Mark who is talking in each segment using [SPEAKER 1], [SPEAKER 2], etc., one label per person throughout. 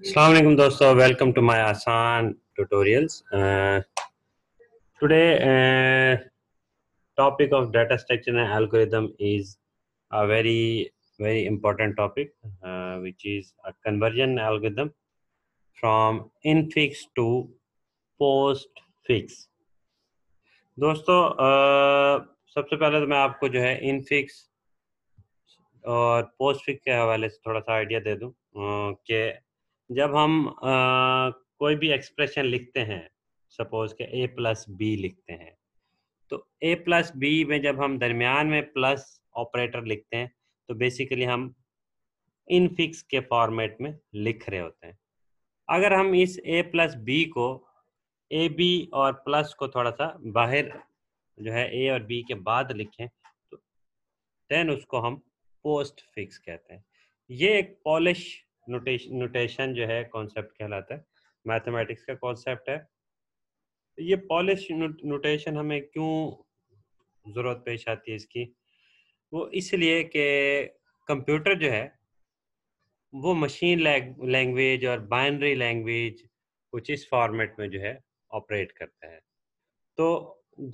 [SPEAKER 1] Assalamualaikum dosto, welcome to my Asan tutorials. Uh, today, uh, topic of data structure and algorithm is a very, very important topic, uh, which is a conversion algorithm from infix to post fix postfix. दोस्तों सबसे पहले तो मैं आपको जो है infix और postfix के हवाले से थोड़ा सा आइडिया दे दूं कि जब हम आ, कोई भी एक्सप्रेशन लिखते हैं सपोज के ए प्लस बी लिखते हैं तो ए प्लस बी में जब हम दरमियान में प्लस ऑपरेटर लिखते हैं तो बेसिकली हम इनफिक्स के फॉर्मेट में लिख रहे होते हैं अगर हम इस ए प्लस बी को ए बी और प्लस को थोड़ा सा बाहर जो है ए और बी के बाद लिखें तो देन उसको हम पोस्ट फिक्स कहते हैं ये एक पॉलिश नोटेशन नोटेशन जो है कॉन्सेप्ट कहलाता है मैथमेटिक्स का कॉन्सेप्ट है ये पॉलिश नोटेशन हमें क्यों ज़रूरत पेश आती है इसकी वो इसलिए कि कंप्यूटर जो है वो मशीन लैंग्वेज और बाइनरी लैंग्वेज कुछ इस फॉर्मेट में जो है ऑपरेट करता है तो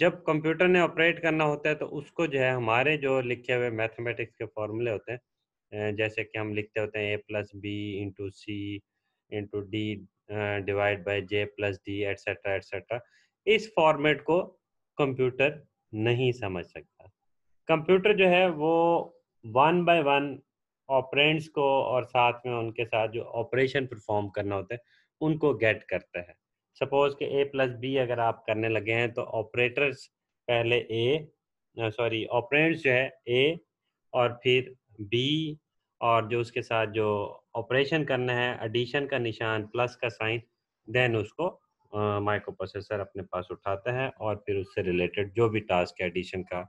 [SPEAKER 1] जब कंप्यूटर ने ऑपरेट करना होता है तो उसको जो है हमारे जो लिखे हुए मैथमेटिक्स के फॉर्मूले होते हैं जैसे कि हम लिखते होते हैं A plus B into C into D divide by J plus D etcetera etcetera इस फॉर्मेट को कंप्यूटर नहीं समझ सकता कंप्यूटर जो है वो वन बाय वन ऑपरेंट्स को और साथ में उनके साथ जो ऑपरेशन परफॉर्म करना होता है उनको गेट करता है सपोज के ए प्लस बी अगर आप करने लगे हैं तो ऑपरेटर्स पहले ए सॉरी ऑपरेंट्स जो है ए और फिर बी और जो उसके साथ जो ऑपरेशन करना है एडिशन का निशान प्लस का साइन देन उसको माइक्रो uh, प्रोसेसर अपने पास उठाता है और फिर उससे रिलेटेड जो भी टास्क है एडिशन का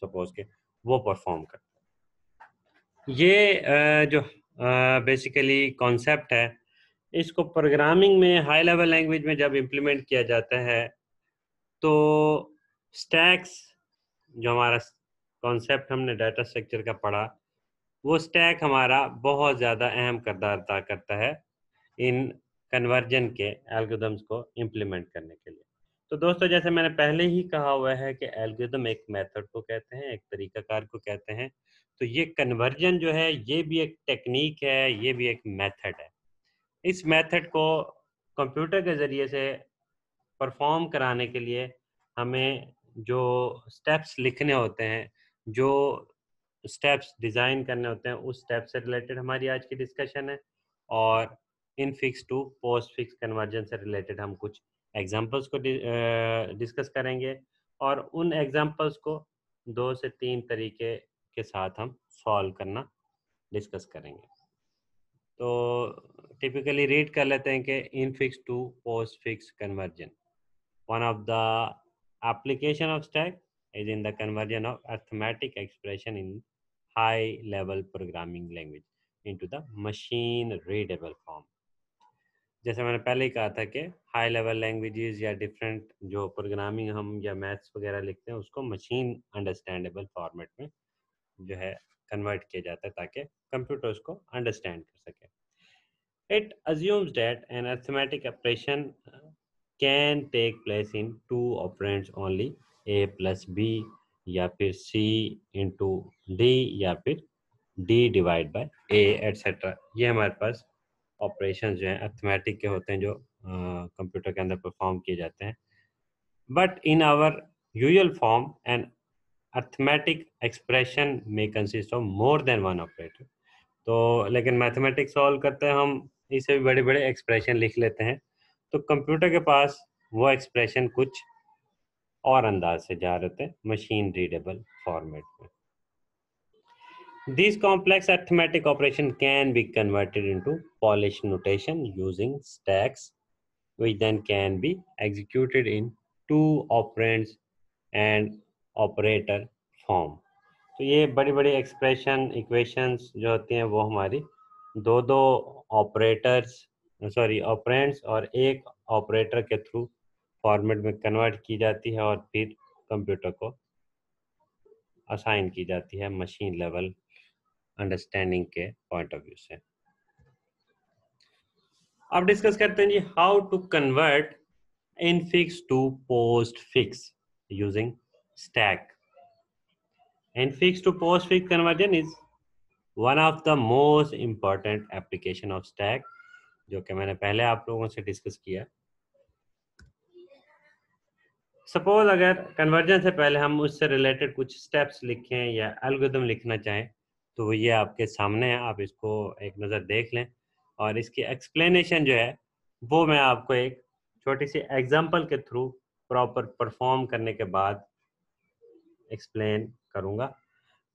[SPEAKER 1] सपोज के वो परफॉर्म करता है ये uh, जो बेसिकली uh, कॉन्सेप्ट है इसको प्रोग्रामिंग में हाई लेवल लैंग्वेज में जब इम्प्लीमेंट किया जाता है तो स्टैक्स जो हमारा कॉन्सेप्ट हमने डाटा स्ट्रक्चर का पढ़ा वो स्टैक हमारा बहुत ज़्यादा अहम करदार अदा करता है इन कन्वर्जन के एल्गोदम्स को इम्प्लीमेंट करने के लिए तो दोस्तों जैसे मैंने पहले ही कहा हुआ है कि एल्गोदम एक मेथड को कहते हैं एक तरीकाकार को कहते हैं तो ये कन्वर्जन जो है ये भी एक टेक्निक है ये भी एक मेथड है इस मेथड को कंप्यूटर के ज़रिए से परफॉर्म कराने के लिए हमें जो स्टेप्स लिखने होते हैं जो स्टेप्स डिज़ाइन करने होते हैं उस स्टेप से रिलेटेड हमारी आज की डिस्कशन है और infix to postfix conversion से रिलेटेड हम कुछ एग्जांपल्स को डिस्कस करेंगे और उन एग्जांपल्स को दो से तीन तरीके के साथ हम सॉल्व करना डिस्कस करेंगे तो टिपिकली रीड कर लेते हैं कि infix to postfix conversion one of the application of stack is in the conversion of arithmetic expression in high level programming language into the machine readable form जैसे मैंने पहले ही कहा था कि हाई लेवल लैंग्वेजेस या different जो programming हम या मैथ्स वगैरह लिखते हैं उसको मशीन अंडरस्टैंडेबल फॉर्मेट में जो है कन्वर्ट किया जाता है ताकि कंप्यूटर उसको अंडरस्टैंड कर सके it assumes that an arithmetic operation can take place in two operands only A plus B या फिर सी इंटू डी या फिर D divide by A etcetera ये हमारे पास ऑपरेशन जो हैं अर्थमेटिक के होते हैं जो कंप्यूटर के अंदर परफॉर्म किए जाते हैं but in our usual form and arithmetic expression में consist of more than one operator तो लेकिन मैथमेटिक्स सॉल्व करते हैं हम इसे भी बड़े बड़े एक्सप्रेशन लिख लेते हैं तो कंप्यूटर के पास वो एक्सप्रेशन कुछ और अंदाज से जा रहे थे मशीन रीडेबल फॉर्मेट में this complex arithmetic operation can be converted into Polish notation using stacks which then can be executed in two operands and operator form तो ये बड़ी बड़ी एक्सप्रेशन इक्वेशंस जो होती हैं वो हमारी दो दो ऑपरेटर्स सॉरी ऑपरेंट्स और एक ऑपरेटर के थ्रू फॉर्मेट में कन्वर्ट की जाती है और फिर कंप्यूटर को असाइन की जाती है मशीन लेवल अंडरस्टैंडिंग के पॉइंट ऑफ व्यू से अब डिस्कस करते हैं जी how to convert infix to postfix using stack infix to postfix conversion is one of the most important application of stack जो कि मैंने पहले आप लोगों से डिस्कस किया है सपोज अगर कन्वर्जन से पहले हम उससे रिलेटेड कुछ स्टेप्स लिखें या एल्गोदम लिखना चाहें तो ये आपके सामने है आप इसको एक नज़र देख लें और इसकी एक्सप्लेनेशन जो है वो मैं आपको एक छोटी सी एग्जांपल के थ्रू प्रॉपर परफॉर्म करने के बाद एक्सप्लेन करूँगा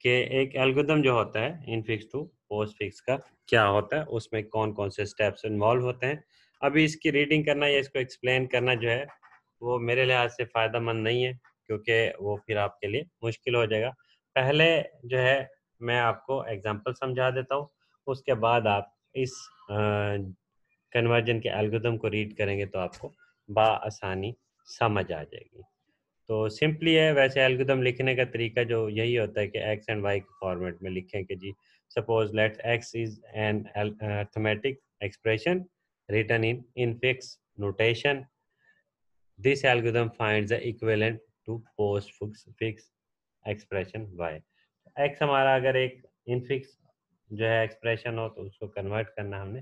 [SPEAKER 1] कि एक एल्गोदम जो होता है infix to postfix का क्या होता है उसमें कौन कौन से स्टेप्स इन्वॉल्व होते हैं अभी इसकी रीडिंग करना या इसको एक्सप्लेन करना जो है वो मेरे लिहाज से फायदा मंद नहीं है क्योंकि वो फिर आपके लिए मुश्किल हो जाएगा पहले जो है मैं आपको एग्जांपल समझा देता हूँ उसके बाद आप इस कन्वर्जन के एल्गोदम को रीड करेंगे तो आपको आसानी समझ आ जाएगी तो सिंपली है वैसे एल्गोदम लिखने का तरीका जो यही होता है कि एक्स एंड वाई के फॉर्मेट में लिखें कि जी suppose let X is an arithmetic expression written in infix notation This algorithm finds the equivalent to postfix expression y. x हमारा अगर एक इनफिक्स जो है एक्सप्रेशन हो तो उसको कन्वर्ट करना हमने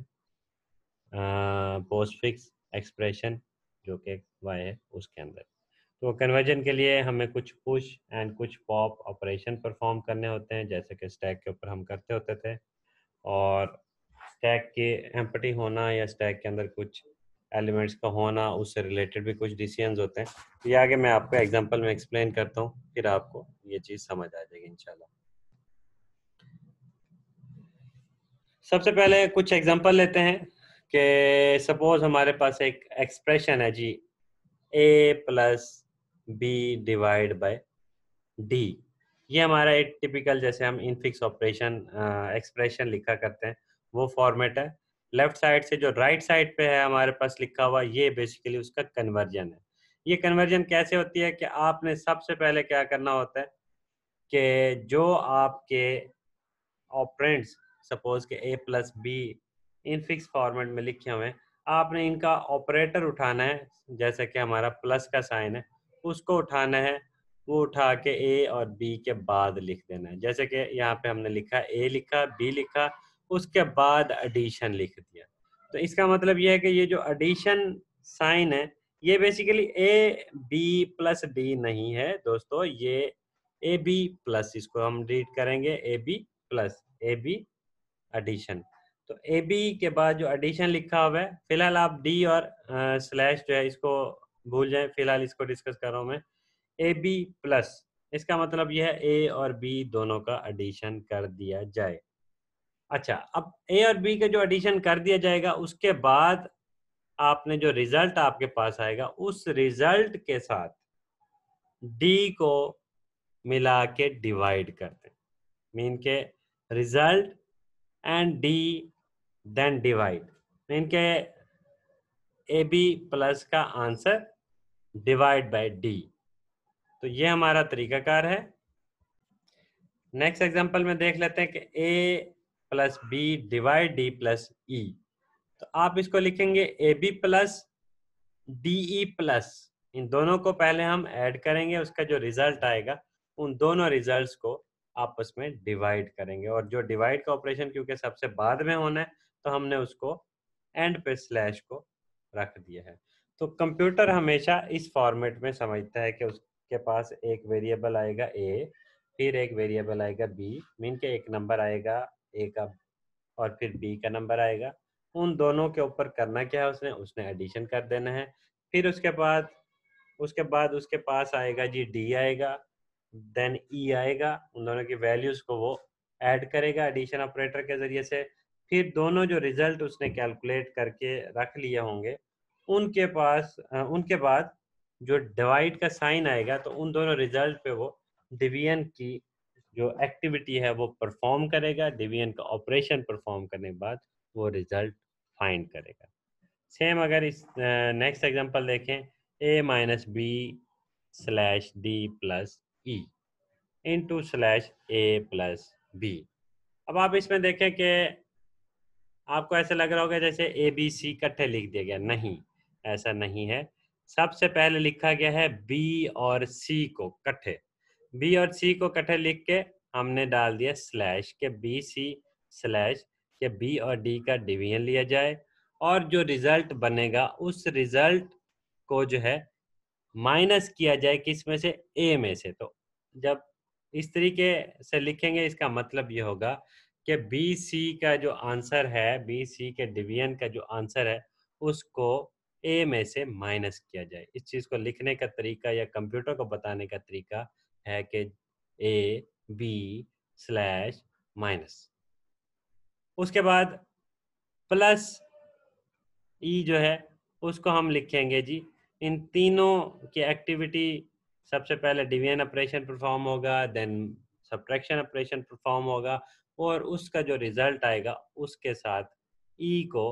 [SPEAKER 1] पोस्टफिक्स एक्सप्रेशन जो कि वाई है उसके अंदर तो कन्वर्जन के लिए हमें कुछ पुश एंड कुछ पॉप ऑपरेशन परफॉर्म करने होते हैं जैसे कि स्टैक के ऊपर हम करते होते थे और स्टैक के एम्पटी होना या स्टैक के अंदर कुछ एलिमेंट्स का होना उससे रिलेटेड भी कुछ डिसीजन होते हैं तो ये आगे मैं आपको एग्जाम्पल में एक्सप्लेन करता हूँ फिर आपको ये चीज़ समझ आ जाएगी इनशाला सबसे पहले कुछ एग्जाम्पल लेते हैं कि सपोज हमारे पास एक एक्सप्रेशन है जी A plus B divide by D ये हमारा एक टिपिकल जैसे हम इनफिक्स ऑपरेशन एक्सप्रेशन लिखा करते हैं वो फॉर्मेट है लेफ्ट साइड से जो राइट right साइड पे है हमारे पास लिखा हुआ ये बेसिकली उसका कन्वर्जन है ये कन्वर्जन कैसे होती है कि आपने सबसे पहले क्या करना होता है कि जो आपके ऑपरेंट्स सपोज के A plus B infix format में लिखे हुए हैं आपने इनका ऑपरेटर उठाना है जैसे कि हमारा प्लस का साइन है उसको उठाना है वो उठा के ए और बी के बाद लिख देना है जैसे कि यहाँ पे हमने लिखा ए लिखा बी लिखा उसके बाद एडिशन लिख दिया तो इसका मतलब यह है कि ये जो एडिशन साइन है ये basically A B plus D नहीं है दोस्तों ये ए बी प्लस इसको हम रीड करेंगे A B plus A B addition तो ए बी के बाद जो एडिशन लिखा हुआ है फिलहाल आप डी और स्लैश जो है इसको भूल जाए फिलहाल इसको डिस्कस कर रहा हूं मैं ए बी प्लस इसका मतलब यह है ए और बी दोनों का एडिशन कर दिया जाए अच्छा अब ए और बी का जो एडिशन कर दिया जाएगा उसके बाद आपने जो रिजल्ट आपके पास आएगा उस रिजल्ट के साथ डी को मिला के डिवाइड कर दें मीन के result and D then divide mean के ए बी प्लस का आंसर डिवाइड बाय डी तो ये हमारा तरीकाकार है नेक्स्ट एग्जांपल में देख लेते हैं कि A plus B divide D plus E तो आप इसको लिखेंगे A B plus D E plus इन दोनों को पहले हम ऐड करेंगे उसका जो रिजल्ट आएगा उन दोनों रिजल्ट्स को आपस में डिवाइड करेंगे और जो डिवाइड का ऑपरेशन क्योंकि सबसे बाद में होना है तो हमने उसको एंड पे स्लैश को रख दिया है तो कंप्यूटर हमेशा इस फॉर्मेट में समझता है कि उसके पास एक वेरिएबल आएगा ए फिर एक वेरिएबल आएगा बी मीन के एक नंबर आएगा ए का और फिर बी का नंबर आएगा उन दोनों के ऊपर करना क्या है उसने उसने एडिशन कर देना है फिर उसके बाद उसके बाद उसके पास आएगा जी डी आएगा देन ई e आएगा उन दोनों की वैल्यूज को वो ऐड करेगा एडिशन ऑपरेटर के जरिए से फिर दोनों जो रिजल्ट उसने कैलकुलेट करके रख लिए होंगे उनके पास उनके बाद जो डिवाइड का साइन आएगा तो उन दोनों रिजल्ट पे वो डिवीजन की जो एक्टिविटी है वो परफॉर्म करेगा डिवीजन का ऑपरेशन परफॉर्म करने के बाद वो रिजल्ट फाइंड करेगा सेम अगर इस नेक्स्ट एग्जांपल देखें A minus B slash D plus E into slash A plus B अब आप इसमें देखें कि आपको ऐसा लग रहा होगा जैसे ए बी सी इकट्ठे लिख दिया गया नहीं ऐसा नहीं है सबसे पहले लिखा गया है बी और सी को इकट्ठे बी और सी को कटे लिख के हमने डाल दिया स्लैश के बी सी स्लैश के बी और डी का डिवीजन लिया जाए और जो रिजल्ट बनेगा उस रिजल्ट को जो है माइनस किया जाए किस में से ए में से तो जब इस तरीके से लिखेंगे इसका मतलब ये होगा कि बी सी का जो आंसर है बी सी के डिवीजन का जो आंसर है उसको ए में से माइनस किया जाए इस चीज़ को लिखने का तरीका या कंप्यूटर को बताने का तरीका कि ए बी स्लैश माइनस उसके बाद प्लस ई e जो है उसको हम लिखेंगे जी इन तीनों की एक्टिविटी सबसे पहले डिवीजन ऑपरेशन परफॉर्म होगा देन सब्ट्रैक्शन ऑपरेशन परफॉर्म होगा और उसका जो रिजल्ट आएगा उसके साथ ई e को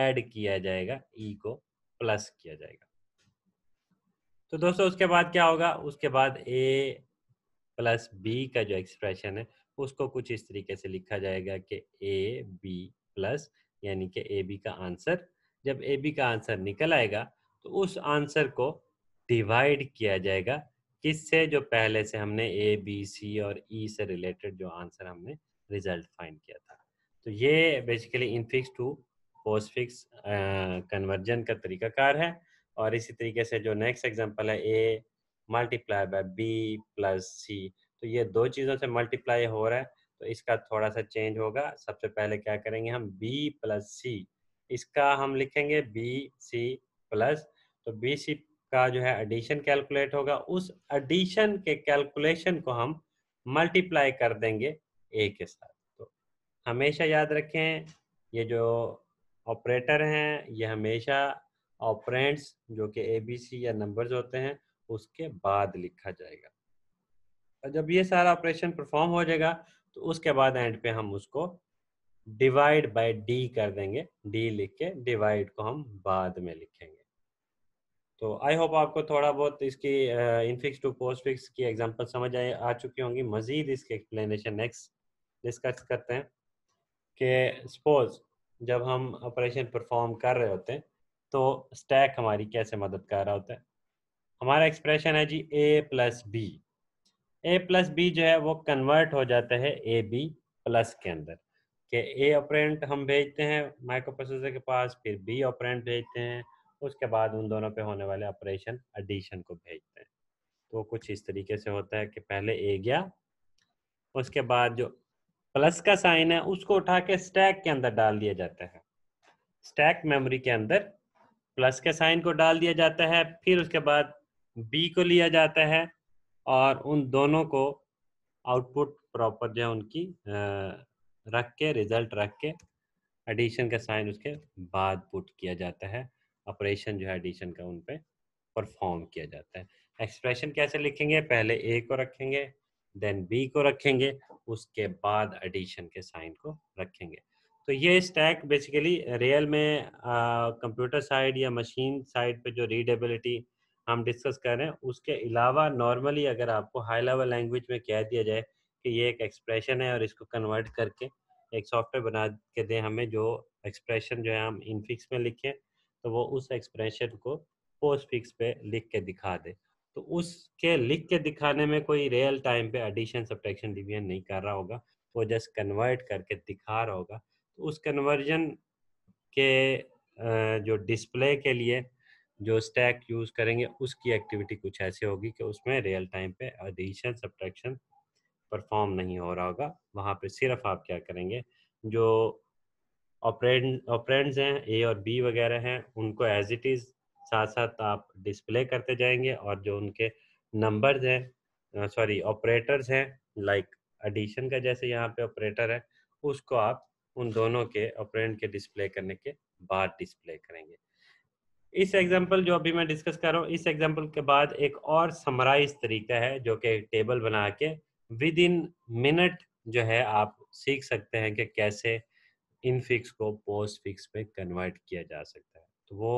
[SPEAKER 1] ऐड किया जाएगा ई e को प्लस किया जाएगा तो दोस्तों उसके बाद क्या होगा उसके बाद ए प्लस बी का जो एक्सप्रेशन है उसको कुछ इस तरीके से लिखा जाएगा कि ए बी प्लस यानी कि ए बी का आंसर जब ए बी का आंसर निकल आएगा तो उस आंसर को डिवाइड किया जाएगा किससे जो पहले से हमने ए बी सी और ई e से रिलेटेड जो आंसर हमने रिजल्ट फाइंड किया था तो ये basically infix to postfix conversion का तरीकाकार है और इसी तरीके से जो नेक्स्ट एग्जाम्पल है A multiply by B plus C तो ये दो चीज़ों से मल्टीप्लाई हो रहा है तो इसका थोड़ा सा चेंज होगा सबसे पहले क्या करेंगे हम बी प्लस सी इसका हम लिखेंगे बी सी प्लस तो बी सी का जो है एडिशन कैलकुलेट होगा उस एडिशन के कैलकुलेशन को हम मल्टीप्लाई कर देंगे ए के साथ तो हमेशा याद रखें ये जो ऑपरेटर हैं ये हमेशा ऑपरेंट्स जो कि ए बी सी या नंबर्स होते हैं उसके बाद लिखा जाएगा और जब ये सारा ऑपरेशन परफॉर्म हो जाएगा तो उसके बाद एंड पे हम उसको डिवाइड बाय डी कर देंगे डी लिख के डिवाइड को हम बाद में लिखेंगे तो आई होप आपको थोड़ा बहुत इसकी इनफिक्स टू पोस्ट फिक्स की एग्जांपल समझ आए आ चुकी होंगी मजीद इसके एक्सप्लेनेशन नेक्स्ट डिस्कस करते हैं कि सपोज जब हम ऑपरेशन परफॉर्म कर रहे होते हैं तो स्टैक हमारी कैसे मदद कर रहा होता है हमारा एक्सप्रेशन है जी A plus B A plus B जो है वो कन्वर्ट हो जाता है ए बी प्लस के अंदर कि ए ऑपरेंट हम भेजते हैं माइक्रोप्रोसेसर के पास फिर बी ऑपरेंट भेजते हैं उसके बाद उन दोनों पे होने वाले ऑपरेशन एडिशन को भेजते हैं तो कुछ इस तरीके से होता है कि पहले ए गया उसके बाद जो प्लस का साइन है उसको उठा के स्टैक के अंदर डाल दिया जाता है स्टैक मेमोरी के अंदर प्लस के साइन को डाल दिया जाता है फिर उसके बाद बी को लिया जाता है और उन दोनों को आउटपुट प्रॉपर जो है उनकी रख के रिजल्ट रख के एडिशन का साइन उसके बाद पुट किया जाता है ऑपरेशन जो है एडिशन का उन पर परफॉर्म किया जाता है एक्सप्रेशन कैसे लिखेंगे पहले ए को रखेंगे देन बी को रखेंगे उसके बाद एडिशन के साइन को रखेंगे तो ये स्टैक बेसिकली रियल में कंप्यूटर साइड या मशीन साइड पे जो रीडेबिलिटी हम डिस्कस कर रहे हैं उसके अलावा नॉर्मली अगर आपको हाई लेवल लैंग्वेज में कह दिया जाए कि ये एक एक्सप्रेशन है और इसको कन्वर्ट करके एक सॉफ्टवेयर बना के दें हमें जो एक्सप्रेशन जो है हम इनफिक्स में लिखें तो वो उस एक्सप्रेशन को पोस्ट फिक्स पे लिख के दिखा दे तो उसके लिख के दिखाने में कोई रियल टाइम पे एडिशन सब्ट्रैक्शन डिवीजन नहीं कर रहा होगा वो जस्ट कन्वर्ट करके दिखा रहा होगा तो उस कन्वर्जन के जो डिस्प्ले के लिए जो स्टैक यूज करेंगे उसकी एक्टिविटी कुछ ऐसे होगी कि उसमें रियल टाइम पे एडिशन सब्ट्रैक्शन परफॉर्म नहीं हो रहा होगा वहाँ पे सिर्फ आप क्या करेंगे जो ऑपरेंड ऑपरेंड्स हैं ए और बी वगैरह हैं उनको एज इट इज़ साथ साथ आप डिस्प्ले करते जाएंगे और जो उनके नंबर्स हैं सॉरी ऑपरेटर्स हैं लाइक एडिशन का जैसे यहाँ पे ऑपरेटर है उसको आप उन दोनों के ऑपरेंट के डिस्प्ले करने के बाद डिस्प्ले करेंगे इस एग्जांपल जो अभी मैं डिस्कस कर रहा हूँ इस एग्जांपल के बाद एक और समराइज तरीका है जो कि टेबल बना के विद इन मिनट जो है आप सीख सकते हैं कि कैसे इन फिक्स को पोस्ट फिक्स पे कन्वर्ट किया जा सकता है तो वो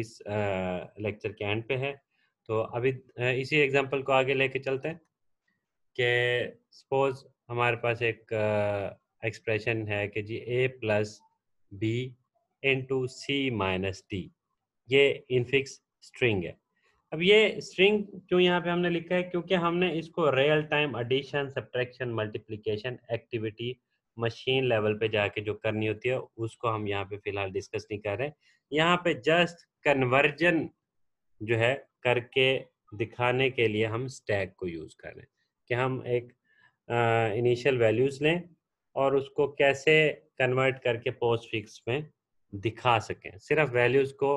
[SPEAKER 1] इस लेक्चर के एंड पे है तो अभी इसी एग्जांपल को आगे लेके चलते हैं कि सपोज हमारे पास एक एक्सप्रेशन है कि जी A plus B into C minus D ये इनफिक्स स्ट्रिंग है अब ये स्ट्रिंग क्यों यहाँ पे हमने लिखा है क्योंकि हमने इसको real time addition subtraction multiplication activity machine level पे जाके जो करनी होती है उसको हम यहाँ पे फिलहाल डिस्कस नहीं कर रहे हैं यहाँ पे जस्ट कन्वर्जन जो है करके दिखाने के लिए हम स्टैग को यूज़ कर रहे हैं कि हम एक इनिशियल वैल्यूज़ लें और उसको कैसे कन्वर्ट करके पोस्ट फिक्स में दिखा सकें सिर्फ वैल्यूज को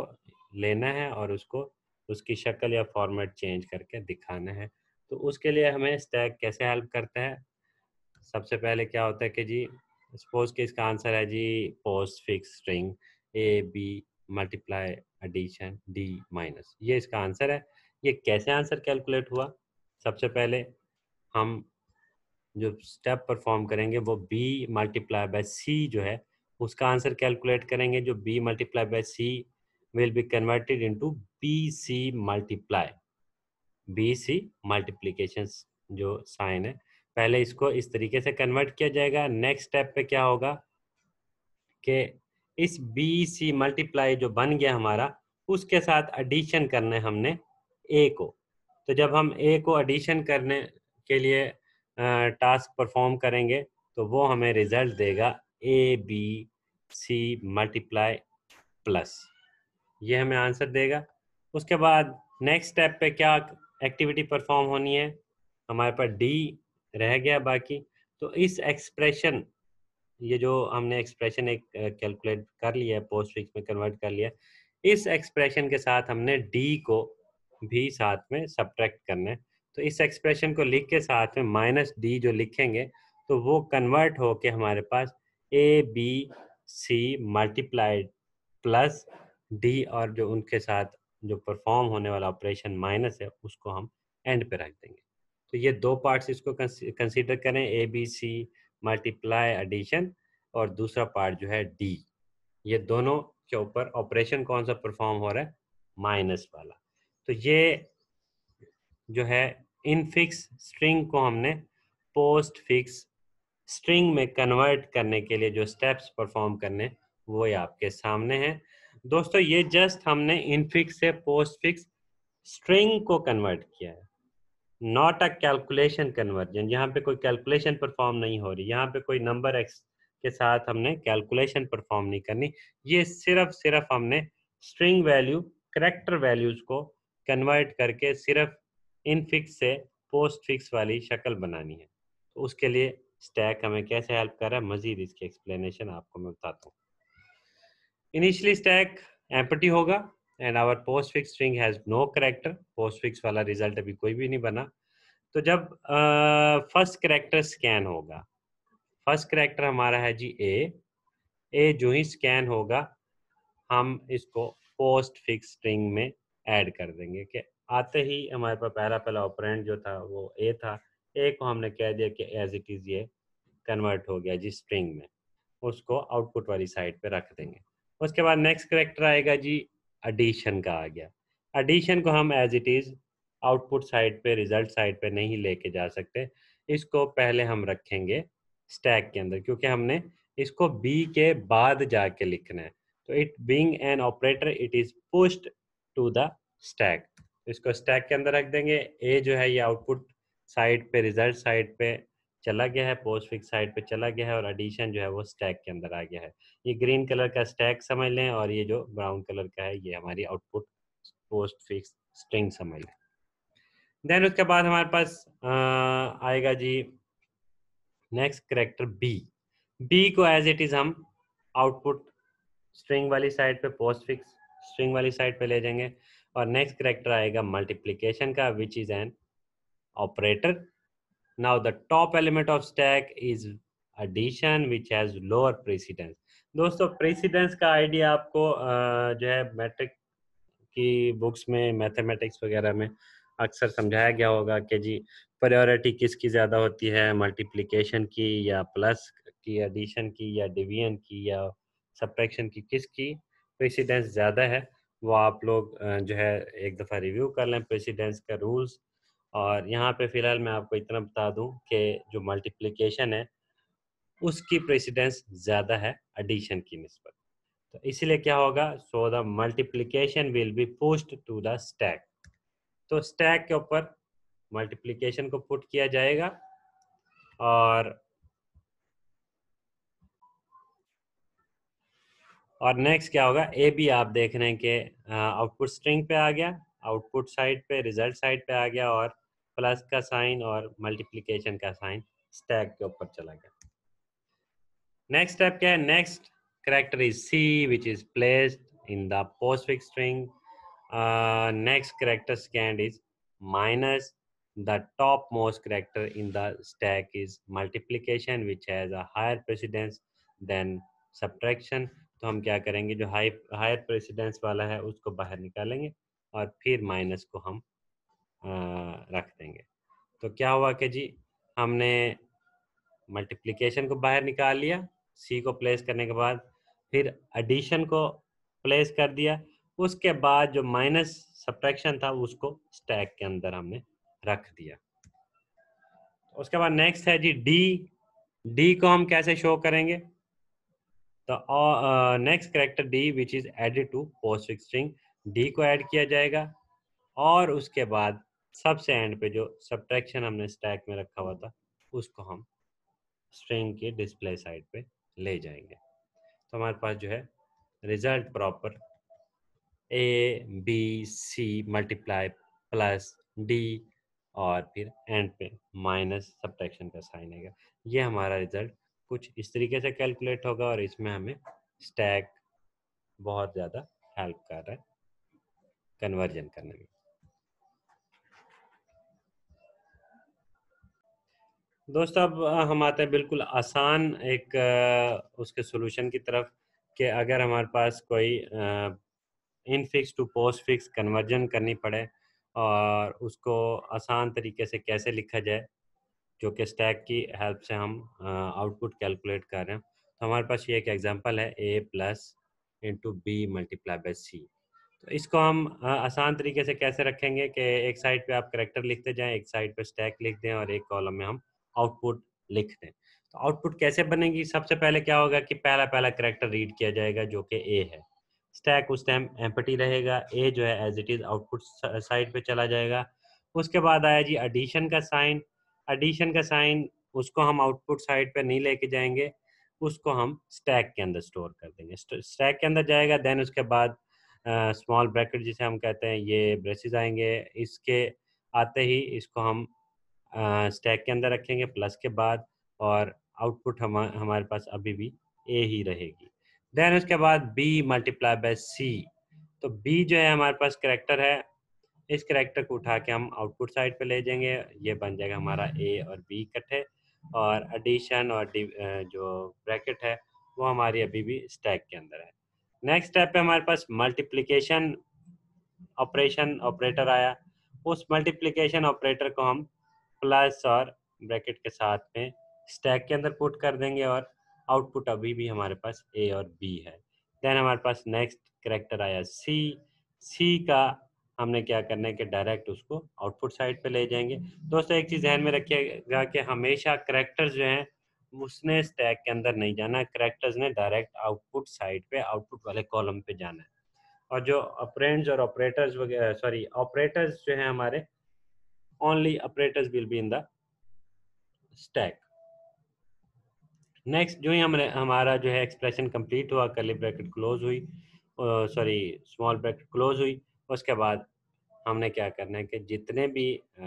[SPEAKER 1] लेना है और उसको उसकी शक्ल या फॉर्मेट चेंज करके दिखाना है तो उसके लिए हमें स्टैक कैसे हेल्प करता है सबसे पहले क्या होता है कि जी सपोज कि इसका आंसर है जी postfix string A B multiply addition D minus ये इसका आंसर है ये कैसे आंसर कैलकुलेट हुआ सबसे पहले हम जो स्टेप परफॉर्म करेंगे वो बी मल्टीप्लाई बाय सी जो है उसका आंसर कैलकुलेट करेंगे जो B multiply by C will be into B C multiply B C multiplication जो साइन है पहले इसको इस तरीके से कन्वर्ट किया जाएगा नेक्स्ट स्टेप पे क्या होगा कि इस बी सी मल्टीप्लाई जो बन गया हमारा उसके साथ एडिशन करने हमने ए को तो जब हम ए को एडिशन करने के लिए टास्क परफॉर्म करेंगे तो वो हमें रिजल्ट देगा A B C multiply plus ये हमें आंसर देगा उसके बाद नेक्स्ट स्टेप पे क्या एक्टिविटी परफॉर्म होनी है हमारे पास डी रह गया बाकी तो इस एक्सप्रेशन ये जो हमने एक्सप्रेशन एक कैलकुलेट कर लिया है पोस्ट फिक्स में कन्वर्ट कर लिया इस एक्सप्रेशन के साथ हमने डी को भी साथ में सब्ट्रैक्ट करना है तो इस एक्सप्रेशन को लिख के साथ में माइनस डी जो लिखेंगे तो वो कन्वर्ट होके हमारे पास A B C multiplied plus D और जो उनके साथ जो परफॉर्म होने वाला ऑपरेशन माइनस है उसको हम एंड पे रख देंगे तो ये दो पार्ट्स इसको कंसीडर करें A B C multiply addition और दूसरा पार्ट जो है डी ये दोनों के ऊपर ऑपरेशन कौन सा परफॉर्म हो रहा है माइनस वाला तो ये जो है इनफिक्स स्ट्रिंग को हमने पोस्ट फिक्स स्ट्रिंग में कन्वर्ट करने के लिए जो स्टेप्स परफॉर्म करने वो ये आपके सामने हैं दोस्तों ये जस्ट हमने इनफिक्स से पोस्ट फिक्स स्ट्रिंग को कन्वर्ट किया है नॉट अ कैलकुलेशन कन्वर्जन यहाँ पे कोई कैलकुलेशन परफॉर्म नहीं हो रही यहाँ पे कोई नंबर एक्स के साथ हमने कैलकुलेशन परफॉर्म नहीं करनी ये सिर्फ सिर्फ हमने स्ट्रिंग वैल्यू करेक्टर वैल्यूज को कन्वर्ट करके सिर्फ इन फिक्स से पोस्ट फिक्स वाली शक्ल बनानी है तो उसके लिए स्टैक हमें कैसे हेल्प कर रहा है मजीद इसकी एक्सप्लेनेशन आपको मैं बताता हूँ इनिशियली स्टैक एम्पटी होगा and our postfix string has no character postfix वाला रिजल्ट अभी कोई भी नहीं बना तो जब फर्स्ट करेक्टर स्कैन होगा फर्स्ट करेक्टर हमारा है जी ए ए जो ही स्कैन होगा हम इसको पोस्ट फिक्स स्ट्रिंग में ऐड कर देंगे कि आते ही हमारे पास पहला पहला ऑपरेंट जो था वो ए था ए को हमने कह दिया कि एज इट इज़ ये कन्वर्ट हो गया जी स्ट्रिंग में उसको आउटपुट वाली साइड पे रख देंगे उसके बाद नेक्स्ट करेक्टर आएगा जी एडिशन का आ गया एडिशन को हम as it is output side पे रिजल्ट साइड पे नहीं लेके जा सकते इसको पहले हम रखेंगे स्टैक के अंदर क्योंकि हमने इसको बी के बाद जाके लिखना है तो it being an operator it is pushed to the stack तो इसको स्टैक के अंदर रख देंगे ए जो है ये आउटपुट साइड पे रिजल्ट साइड पे चला गया है पोस्ट फिक्स साइड पे चला गया है और एडिशन जो है वो स्टैक के अंदर आ गया है ये ग्रीन कलर का स्टैक समझ लें और ये जो ब्राउन कलर का है ये हमारी आउटपुट पोस्ट फिक्स स्ट्रिंग समझ लें देन उसके बाद हमारे पास आ, आएगा जी नेक्स्ट करेक्टर बी बी को एज इट इज हम आउटपुट स्ट्रिंग वाली साइड पे पोस्ट फिक्स स्ट्रिंग वाली साइड पे ले जाएंगे और नेक्स्ट करेक्टर आएगा मल्टीप्लीकेशन का which is an operator now the top element of stack is addition which has lower precedence दोस्तों प्रेसिडेंस का आइडिया आपको जो है मैट्रिक की बुक्स में मैथमेटिक्स वगैरह में अक्सर समझाया गया होगा कि जी प्रायोरिटी किसकी ज़्यादा होती है मल्टीप्लीकेशन की या प्लस की एडिशन की या डिवीजन की या सब्ट्रैक्शन की किसकी प्रेसिडेंस ज़्यादा है वो आप लोग जो है एक दफ़ा रिव्यू कर लें प्रेसिडेंस का रूल्स और यहाँ पे फिलहाल मैं आपको इतना बता दूं कि जो मल्टीप्लिकेशन है उसकी प्रेसिडेंस ज़्यादा है एडिशन की नस्बत तो इसलिए क्या होगा so the multiplication will be post to the stack तो स्टैक के ऊपर मल्टीप्लिकेशन को पुट किया जाएगा और और नेक्स्ट क्या होगा ए भी आप देख रहे हैं कि आउटपुट स्ट्रिंग पे आ गया आउटपुट साइड पे रिजल्ट साइड पे आ गया और प्लस का साइन और मल्टीप्लीकेशन का साइन स्टैक के ऊपर चला गया नेक्स्ट स्टेप क्या है next character is C which is placed in the postfix string next character scanned is minus the topmost character in the stack is multiplication which has higher precedence than subtraction तो हम क्या करेंगे जो high higher precedence वाला है उसको बाहर निकालेंगे और फिर माइनस को हम आ, रख देंगे तो क्या हुआ कि जी हमने मल्टीप्लिकेशन को बाहर निकाल लिया सी को प्लेस करने के बाद फिर एडिशन को प्लेस कर दिया उसके बाद जो माइनस सब्ट्रैक्शन था उसको स्टैक के अंदर हमने रख दिया उसके बाद नेक्स्ट है जी डी डी को हम कैसे शो करेंगे the तो, uh, next character d which is added to postfix string d को add किया जाएगा और उसके बाद सबसे एंड पे जो सब्ट्रैक्शन हमने स्टैक में रखा हुआ था उसको हम स्ट्रिंग के डिस्प्ले साइड पे ले जाएंगे तो हमारे पास जो है result proper A B C multiply plus D और फिर एंड पे माइनस सब्ट्रैक्शन का साइन आएगा ये हमारा रिजल्ट कुछ इस तरीके से कैलकुलेट होगा और इसमें हमें स्टैक बहुत ज़्यादा हेल्प कर रहा है कन्वर्जन करने में दोस्तों अब हम आते हैं बिल्कुल आसान एक उसके सॉल्यूशन की तरफ कि अगर हमारे पास कोई infix to postfix conversion करनी पड़े और उसको आसान तरीके से कैसे लिखा जाए जो कि स्टैक की हेल्प से हम आउटपुट कैलकुलेट कर रहे हैं तो हमारे पास ये एक एग्जांपल है A plus into B multiply by C तो इसको हम आसान तरीके से कैसे रखेंगे कि एक साइड पे आप करेक्टर लिखते जाएं एक साइड पे स्टैक लिख दें और एक कॉलम में हम आउटपुट लिख दें तो आउटपुट कैसे बनेगी सबसे पहले क्या होगा कि पहला पहला करेक्टर रीड किया जाएगा जो कि ए है स्टैक उस टाइम एम्पटी रहेगा ए जो है as it is output side पर चला जाएगा उसके बाद आया जी एडिशन का साइन एडिशन का साइन उसको हम आउटपुट साइड पर नहीं लेके जाएंगे उसको हम स्टैक के अंदर स्टोर कर देंगे स्टैक के अंदर जाएगा देन उसके बाद स्मॉल ब्रैकेट जिसे हम कहते हैं ये ब्रेसिस आएंगे इसके आते ही इसको हम स्टैक uh, के अंदर रखेंगे प्लस के बाद और आउटपुट हम हमारे पास अभी भी ए ही रहेगी देन उसके बाद बी मल्टीप्लाई बाय सी तो बी जो है हमारे पास करेक्टर है इस करेक्टर को उठा के हम आउटपुट साइड पे ले जाएंगे ये बन जाएगा हमारा ए और बी इकट्ठे और एडिशन और जो ब्रैकेट है वो हमारी अभी भी स्टैक के अंदर है नेक्स्ट स्टेप पे हमारे पास मल्टीप्लिकेशन ऑपरेशन ऑपरेटर आया उस मल्टीप्लिकेशन ऑपरेटर को हम प्लस और ब्रैकेट के साथ में स्टैक के अंदर पुट कर देंगे और आउटपुट अभी भी हमारे पास ए और बी है देन हमारे पास नेक्स्ट करेक्टर आया सी सी का हमने क्या करना है कि डायरेक्ट उसको आउटपुट साइड पे ले जाएंगे हम्म। दोस्तों एक चीज़ ध्यान में रखिएगा कि हमेशा करेक्टर्स जो हैं उसने स्टैक के अंदर नहीं जाना करेक्टर्स ने डायरेक्ट आउटपुट साइड पे आउटपुट वाले कॉलम पे जाना है और जो ऑपरेंट्स और ऑपरेटर्स वगैरह सॉरी ऑपरेटर्स जो हैं हमारे only operators will be in the stack next जो ही हमने हमारा जो है एक्सप्रेशन कंप्लीट हुआ करली ब्रैकेट क्लोज हुई सॉरी स्मॉल ब्रैकेट क्लोज हुई उसके बाद हमने क्या करना है कि जितने भी आ,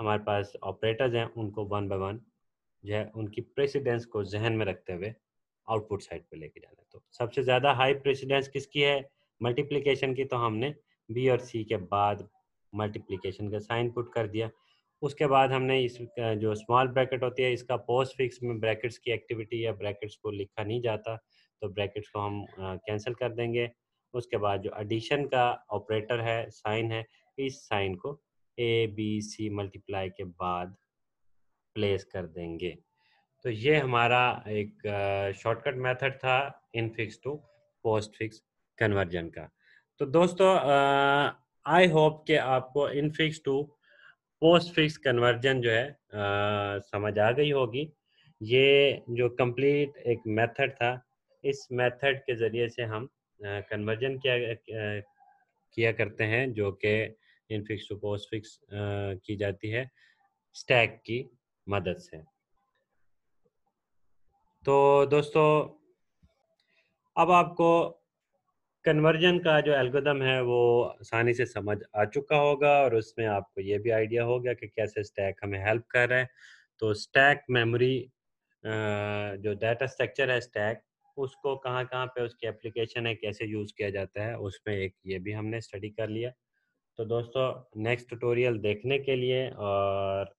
[SPEAKER 1] हमारे पास ऑपरेटर्स हैं उनको वन बाय वन जो है उनकी प्रेसिडेंस को जहन में रखते हुए आउटपुट साइड पे लेके जाना है तो सबसे ज़्यादा हाई प्रेसिडेंस किसकी है मल्टीप्लिकेशन की तो हमने बी और सी के बाद मल्टीप्लिकेशन का साइन पुट कर दिया उसके बाद हमने इस जो स्मॉल ब्रैकेट होती है इसका पोस्ट फिक्स में ब्रैकेट्स की एक्टिविटी या ब्रैकेट्स को लिखा नहीं जाता तो ब्रैकेट्स को हम कैंसिल कर देंगे उसके बाद जो एडिशन का ऑपरेटर है साइन है इस साइन को ए बी सी मल्टीप्लाई के बाद प्लेस कर देंगे तो ये हमारा एक शॉर्टकट मेथड था infix to postfix conversion का तो दोस्तों आई होप के आपको infix to postfix conversion जो है आ, समझ आ गई होगी ये जो कंप्लीट एक मेथड था इस मेथड के ज़रिए से हम कन्वर्जन किया किया करते हैं जो कि इनफिक्स टू पोस्ट फिक्स की जाती है स्टैक की मदद से तो दोस्तों अब आपको कन्वर्जन का जो एल्गोदम है वो आसानी से समझ आ चुका होगा और उसमें आपको ये भी आइडिया हो गया कि कैसे स्टैक हमें हेल्प कर रहा है तो स्टैक मेमोरी जो डाटा स्ट्रक्चर है स्टैक उसको कहाँ कहाँ पे उसकी एप्लीकेशन है कैसे यूज किया जाता है उसमें एक ये भी हमने स्टडी कर लिया तो दोस्तों नेक्स्ट ट्यूटोरियल देखने के लिए और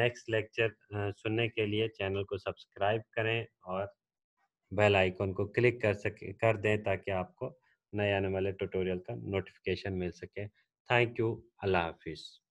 [SPEAKER 1] नेक्स्ट लेक्चर सुनने के लिए चैनल को सब्सक्राइब करें और बेल आइकॉन को क्लिक कर सके कर दें ताकि आपको नए आने वाले ट्यूटोरियल का नोटिफिकेशन मिल सके थैंक यू अल्लाह हाफिज़